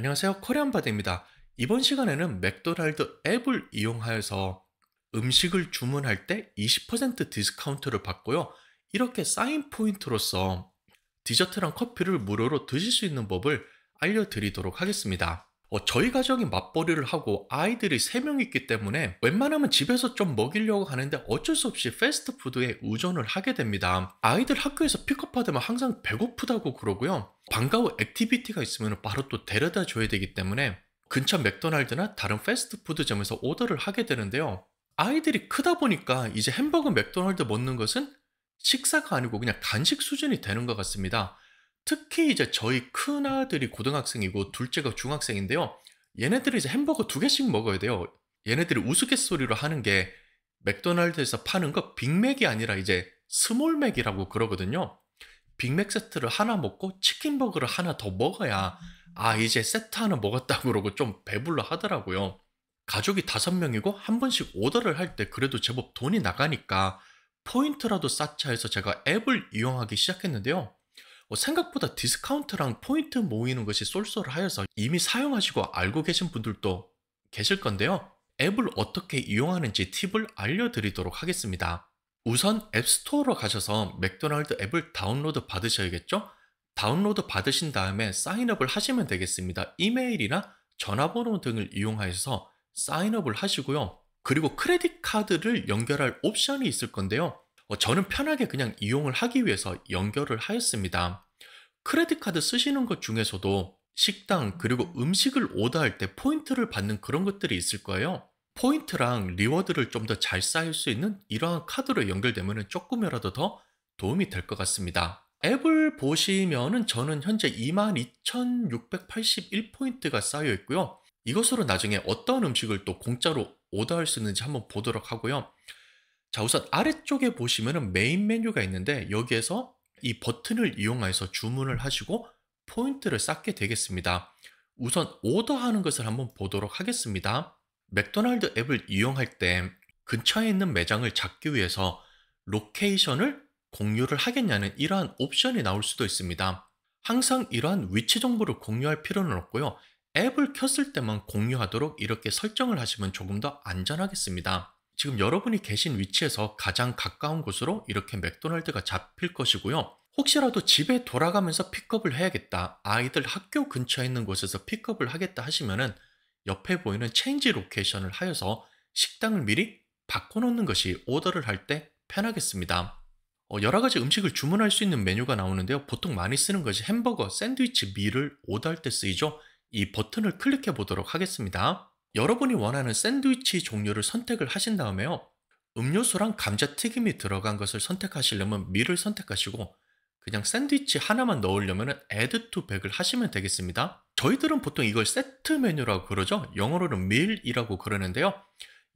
안녕하세요 코리안바디입니다 이번 시간에는 맥도날드 앱을 이용하여서 음식을 주문할 때 20% 디스카운트를 받고요 이렇게 사인 포인트로서 디저트랑 커피를 무료로 드실 수 있는 법을 알려드리도록 하겠습니다 어, 저희 가정이 맞벌이를 하고 아이들이 3명 있기 때문에 웬만하면 집에서 좀 먹이려고 하는데 어쩔 수 없이 패스트푸드에 의존을 하게 됩니다. 아이들 학교에서 픽업하되면 항상 배고프다고 그러고요. 방과 후 액티비티가 있으면 바로 또 데려다 줘야 되기 때문에 근처 맥도날드나 다른 패스트푸드점에서 오더를 하게 되는데요. 아이들이 크다 보니까 이제 햄버거 맥도날드 먹는 것은 식사가 아니고 그냥 간식 수준이 되는 것 같습니다. 특히 이제 저희 큰 아들이 고등학생이고 둘째가 중학생인데요. 얘네들이 이제 햄버거 두 개씩 먹어야 돼요. 얘네들이 우스갯소리로 하는 게 맥도날드에서 파는 거 빅맥이 아니라 이제 스몰맥이라고 그러거든요. 빅맥 세트를 하나 먹고 치킨버거를 하나 더 먹어야 아 이제 세트 하나 먹었다 그러고 좀 배불러 하더라고요. 가족이 다섯 명이고 한 번씩 오더를 할 때 그래도 제법 돈이 나가니까 포인트라도 쌓자 해서 제가 앱을 이용하기 시작했는데요. 뭐 생각보다 디스카운트랑 포인트 모이는 것이 쏠쏠하여서 이미 사용하시고 알고 계신 분들도 계실 건데요. 앱을 어떻게 이용하는지 팁을 알려드리도록 하겠습니다. 우선 앱스토어로 가셔서 맥도날드 앱을 다운로드 받으셔야겠죠? 다운로드 받으신 다음에 사인업을 하시면 되겠습니다. 이메일이나 전화번호 등을 이용하여서 사인업을 하시고요. 그리고 크레딧 카드를 연결할 옵션이 있을 건데요. 뭐 저는 편하게 그냥 이용을 하기 위해서 연결을 하였습니다. 크레딧 카드 쓰시는 것 중에서도 식당 그리고 음식을 오더할 때 포인트를 받는 그런 것들이 있을 거예요. 포인트랑 리워드를 좀 더 잘쌓일수 있는 이러한 카드로 연결되면 조금이라도 더 도움이 될 것 같습니다. 앱을 보시면은 저는 현재 22,681포인트가 쌓여 있고요. 이것으로 나중에 어떤 음식을 또 공짜로 오더할 수 있는지 한번 보도록 하고요. 자 우선 아래쪽에 보시면은 메인 메뉴가 있는데 여기에서 이 버튼을 이용해서 주문을 하시고 포인트를 쌓게 되겠습니다. 우선 오더하는 것을 한번 보도록 하겠습니다. 맥도날드 앱을 이용할 때 근처에 있는 매장을 잡기 위해서 로케이션을 공유를 하겠냐는 이러한 옵션이 나올 수도 있습니다. 항상 이러한 위치 정보를 공유할 필요는 없고요. 앱을 켰을 때만 공유하도록 이렇게 설정을 하시면 조금 더 안전하겠습니다. 지금 여러분이 계신 위치에서 가장 가까운 곳으로 이렇게 맥도날드가 잡힐 것이고요. 혹시라도 집에 돌아가면서 픽업을 해야겠다. 아이들 학교 근처에 있는 곳에서 픽업을 하겠다 하시면은 옆에 보이는 체인지 로케이션을 하여서 식당을 미리 바꿔놓는 것이 오더를 할 때 편하겠습니다. 어, 여러 가지 음식을 주문할 수 있는 메뉴가 나오는데요. 보통 많이 쓰는 것이 햄버거, 샌드위치, 밀을 오더할 때 쓰이죠. 이 버튼을 클릭해 보도록 하겠습니다. 여러분이 원하는 샌드위치 종류를 선택을 하신 다음에요. 음료수랑 감자튀김이 들어간 것을 선택하시려면 밀을 선택하시고 그냥 샌드위치 하나만 넣으려면 add to 100을 하시면 되겠습니다. 저희들은 보통 이걸 세트 메뉴라고 그러죠. 영어로는 밀이라고 그러는데요.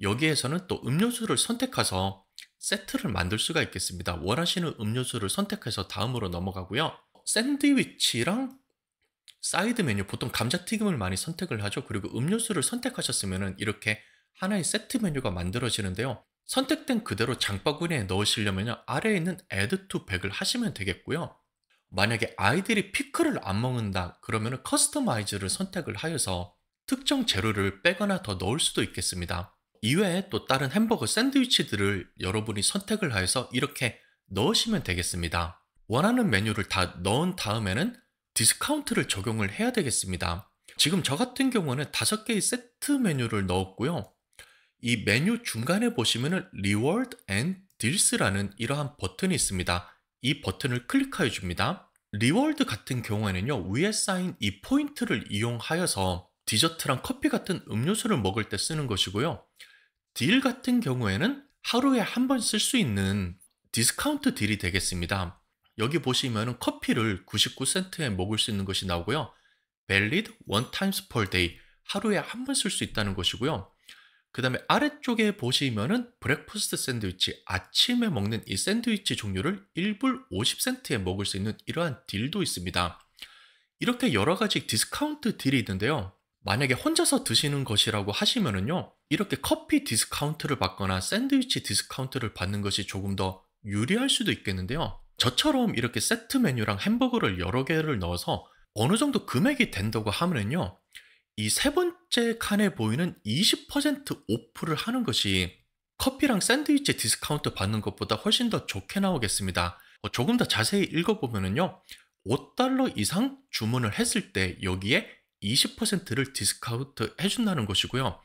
여기에서는 또 음료수를 선택해서 세트를 만들 수가 있겠습니다. 원하시는 음료수를 선택해서 다음으로 넘어가고요. 샌드위치랑 사이드 메뉴 보통 감자튀김을 많이 선택을 하죠. 그리고 음료수를 선택하셨으면 이렇게 하나의 세트 메뉴가 만들어지는데요. 선택된 그대로 장바구니에 넣으시려면 아래에 있는 add to 백을 하시면 되겠고요. 만약에 아이들이 피클을 안 먹는다 그러면 커스터마이즈를 선택을 하여서 특정 재료를 빼거나 더 넣을 수도 있겠습니다. 이외에 또 다른 햄버거 샌드위치들을 여러분이 선택을 하여서 이렇게 넣으시면 되겠습니다. 원하는 메뉴를 다 넣은 다음에는 디스카운트를 적용을 해야 되겠습니다. 지금 저 같은 경우는 다섯 개의 세트 메뉴를 넣었고요. 이 메뉴 중간에 보시면은 Reward and Deals라는 이러한 버튼이 있습니다. 이 버튼을 클릭하여 줍니다. 리워드 같은 경우에는요 위에 쌓인 이 포인트를 이용하여서 디저트랑 커피 같은 음료수를 먹을 때 쓰는 것이고요 딜 같은 경우에는 하루에 한 번 쓸 수 있는 디스카운트 딜이 되겠습니다 여기 보시면 커피를 99센트에 먹을 수 있는 것이 나오고요. valid one times per day 하루에 한 번 쓸 수 있다는 것이고요. 그 다음에 아래쪽에 보시면은 브렉퍼스트 샌드위치 아침에 먹는 이 샌드위치 종류를 1불 50센트에 먹을 수 있는 이러한 딜도 있습니다. 이렇게 여러 가지 디스카운트 딜이 있는데요. 만약에 혼자서 드시는 것이라고 하시면은요. 이렇게 커피 디스카운트를 받거나 샌드위치 디스카운트를 받는 것이 조금 더 유리할 수도 있겠는데요. 저처럼 이렇게 세트 메뉴랑 햄버거를 여러 개를 넣어서 어느 정도 금액이 된다고 하면요이 세 번째 칸에 보이는 20% 오프를 하는 것이 커피랑 샌드위치 디스카운트 받는 것보다 훨씬 더 좋게 나오겠습니다. 어, 조금 더 자세히 읽어보면요 5달러 이상 주문을 했을 때 여기에 20%를 디스카운트 해준다는 것이고요.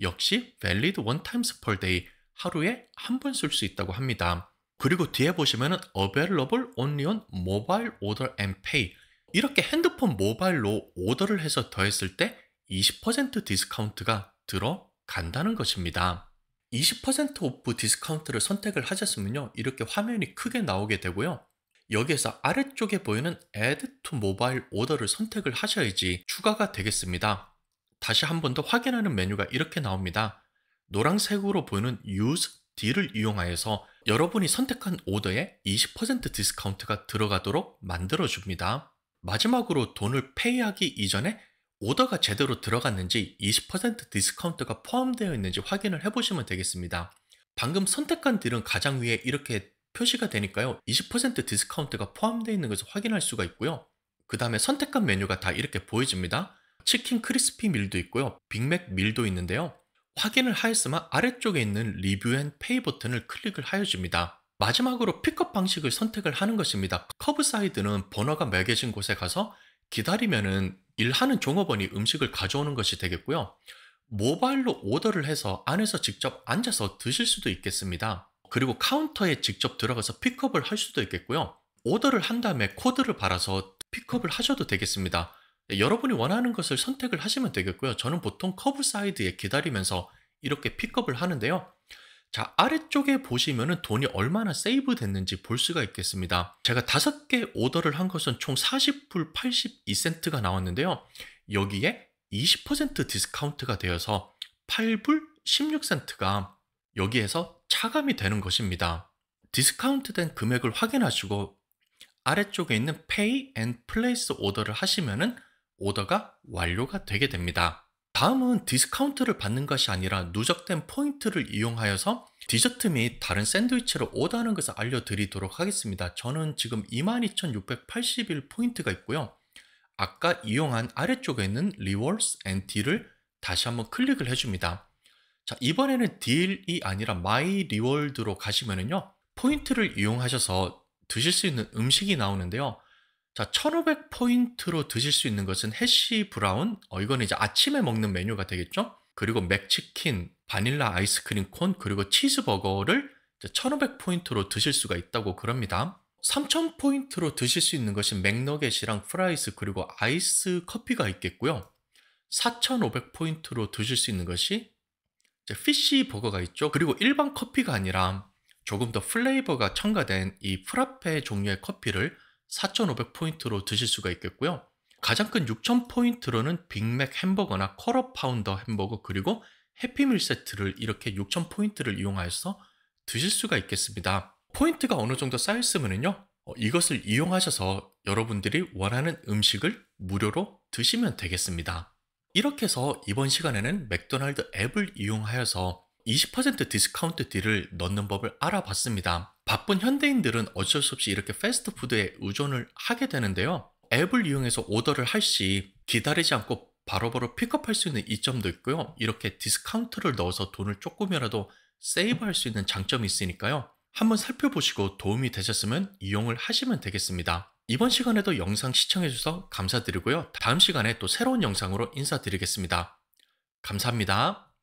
역시 v 리드원 타임스 펄 데이 하루에 한 번 쓸 수 있다고 합니다. 그리고 뒤에 보시면은 available only on mobile order and pay 이렇게 핸드폰 모바일로 오더를 해서 더했을 때 20% 디스카운트가 들어간다는 것입니다. 20% 오프 디스카운트를 선택을 하셨으면요. 이렇게 화면이 크게 나오게 되고요. 여기에서 아래쪽에 보이는 Add to Mobile Order를 선택을 하셔야지 추가가 되겠습니다. 다시 한 번 더 확인하는 메뉴가 이렇게 나옵니다. 노란색으로 보이는 Use 딜을 이용하여서 여러분이 선택한 오더에 20% 디스카운트가 들어가도록 만들어줍니다. 마지막으로 돈을 페이하기 이전에 오더가 제대로 들어갔는지 20% 디스카운트가 포함되어 있는지 확인을 해보시면 되겠습니다. 방금 선택한 딜은 가장 위에 이렇게 표시가 되니까요. 20% 디스카운트가 포함되어 있는 것을 확인할 수가 있고요. 그 다음에 선택한 메뉴가 다 이렇게 보여집니다. 치킨 크리스피 밀도 있고요. 빅맥 밀도 있는데요. 확인을 하였으면 아래쪽에 있는 리뷰 앤 페이 버튼을 클릭을 하여 줍니다. 마지막으로 픽업 방식을 선택을 하는 것입니다. 커브 사이드는 번호가 매겨진 곳에 가서 기다리면은 일하는 종업원이 음식을 가져오는 것이 되겠고요. 모바일로 오더를 해서 안에서 직접 앉아서 드실 수도 있겠습니다. 그리고 카운터에 직접 들어가서 픽업을 할 수도 있겠고요. 오더를 한 다음에 코드를 받아서 픽업을 하셔도 되겠습니다. 여러분이 원하는 것을 선택을 하시면 되겠고요. 저는 보통 커브 사이드에 기다리면서 이렇게 픽업을 하는데요. 자 아래쪽에 보시면은 돈이 얼마나 세이브 됐는지 볼 수가 있겠습니다 제가 다섯 개 오더를 한 것은 총 40불 82센트가 나왔는데요 여기에 20% 디스카운트가 되어서 8불 16센트가 여기에서 차감이 되는 것입니다 디스카운트 된 금액을 확인하시고 아래쪽에 있는 Pay and Place 오더를 하시면은 오더가 완료가 되게 됩니다. 다음은 디스카운트를 받는 것이 아니라 누적된 포인트를 이용하여서 디저트 및 다른 샌드위치를 오더하는 것을 알려드리도록 하겠습니다. 저는 지금 22,681 포인트가 있고요. 아까 이용한 아래쪽에 있는 Rewards n d d 을 다시 한번 클릭을 해줍니다. 자 이번에는 d l 이 아니라 My Reward로 가시면은요. 포인트를 이용하셔서 드실 수 있는 음식이 나오는데요. 자, 1500포인트로 드실 수 있는 것은 해시 브라운, 어, 이건 이제 아침에 먹는 메뉴가 되겠죠? 그리고 맥치킨, 바닐라 아이스크림 콘, 그리고 치즈버거를 1500포인트로 드실 수가 있다고 그럽니다. 3000포인트로 드실 수 있는 것이 맥너겟이랑 프라이스 그리고 아이스 커피가 있겠고요. 4500포인트로 드실 수 있는 것이 피쉬 버거가 있죠. 그리고 일반 커피가 아니라 조금 더 플레이버가 첨가된 이 프라페 종류의 커피를 4,500포인트로 드실 수가 있겠고요. 가장 큰 6,000포인트로는 빅맥 햄버거나 컬러 파운더 햄버거 그리고 해피밀 세트를 이렇게 6,000포인트를 이용하여서 드실 수가 있겠습니다. 포인트가 어느 정도 쌓였으면요. 어, 이것을 이용하셔서 여러분들이 원하는 음식을 무료로 드시면 되겠습니다. 이렇게 해서 이번 시간에는 맥도날드 앱을 이용하여서 20% 디스카운트 딜을 넣는 법을 알아봤습니다. 바쁜 현대인들은 어쩔 수 없이 이렇게 패스트푸드에 의존을 하게 되는데요. 앱을 이용해서 오더를 할 시 기다리지 않고 바로바로 픽업할 수 있는 이점도 있고요. 이렇게 디스카운트를 넣어서 돈을 조금이라도 세이브할 수 있는 장점이 있으니까요. 한번 살펴보시고 도움이 되셨으면 이용을 하시면 되겠습니다. 이번 시간에도 영상 시청해주셔서 감사드리고요. 다음 시간에 또 새로운 영상으로 인사드리겠습니다. 감사합니다.